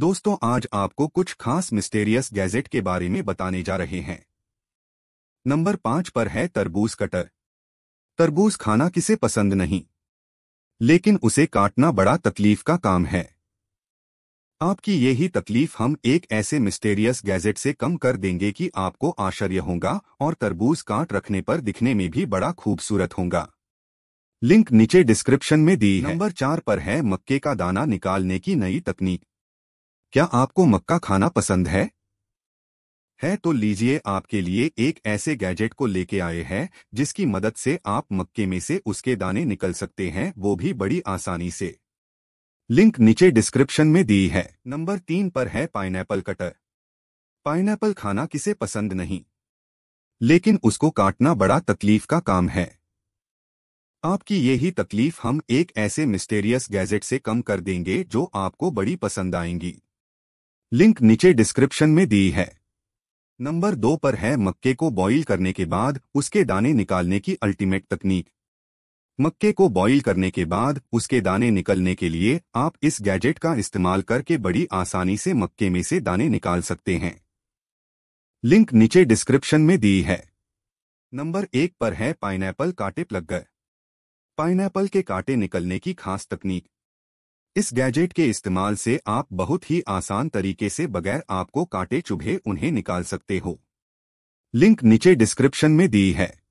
दोस्तों आज आपको कुछ खास मिस्टेरियस गैजेट के बारे में बताने जा रहे हैं नंबर पांच पर है तरबूज कटर तरबूज खाना किसे पसंद नहीं लेकिन उसे काटना बड़ा तकलीफ का काम है आपकी ये ही तकलीफ हम एक ऐसे मिस्टेरियस गैजेट से कम कर देंगे कि आपको आश्चर्य होगा और तरबूज काट रखने पर दिखने में भी बड़ा खूबसूरत होगा लिंक नीचे डिस्क्रिप्शन में दी नंबर चार पर है मक्के का दाना निकालने की नई तकनीक क्या आपको मक्का खाना पसंद है है तो लीजिए आपके लिए एक ऐसे गैजेट को लेके आए हैं जिसकी मदद से आप मक्के में से उसके दाने निकल सकते हैं वो भी बड़ी आसानी से लिंक नीचे डिस्क्रिप्शन में दी है नंबर तीन पर है पाइनएप्पल कटर पाइनएप्पल खाना किसे पसंद नहीं लेकिन उसको काटना बड़ा तकलीफ का काम है आपकी यही तकलीफ हम एक ऐसे मिस्टेरियस गैजेट से कम कर देंगे जो आपको बड़ी पसंद आएंगी लिंक नीचे डिस्क्रिप्शन में दी है नंबर दो पर है मक्के को बॉईल करने के बाद उसके दाने निकालने की अल्टीमेट तकनीक मक्के को बॉईल करने के बाद उसके दाने निकलने के लिए आप इस गैजेट का इस्तेमाल करके बड़ी आसानी से मक्के में से दाने निकाल सकते हैं लिंक नीचे डिस्क्रिप्शन में दी है नंबर एक पर है पाइनएप्पल काटे प्लगर पाइनएप्पल के कांटे निकलने की खास तकनीक इस गैजेट के इस्तेमाल से आप बहुत ही आसान तरीके से बगैर आपको काटे चुभे उन्हें निकाल सकते हो लिंक नीचे डिस्क्रिप्शन में दी है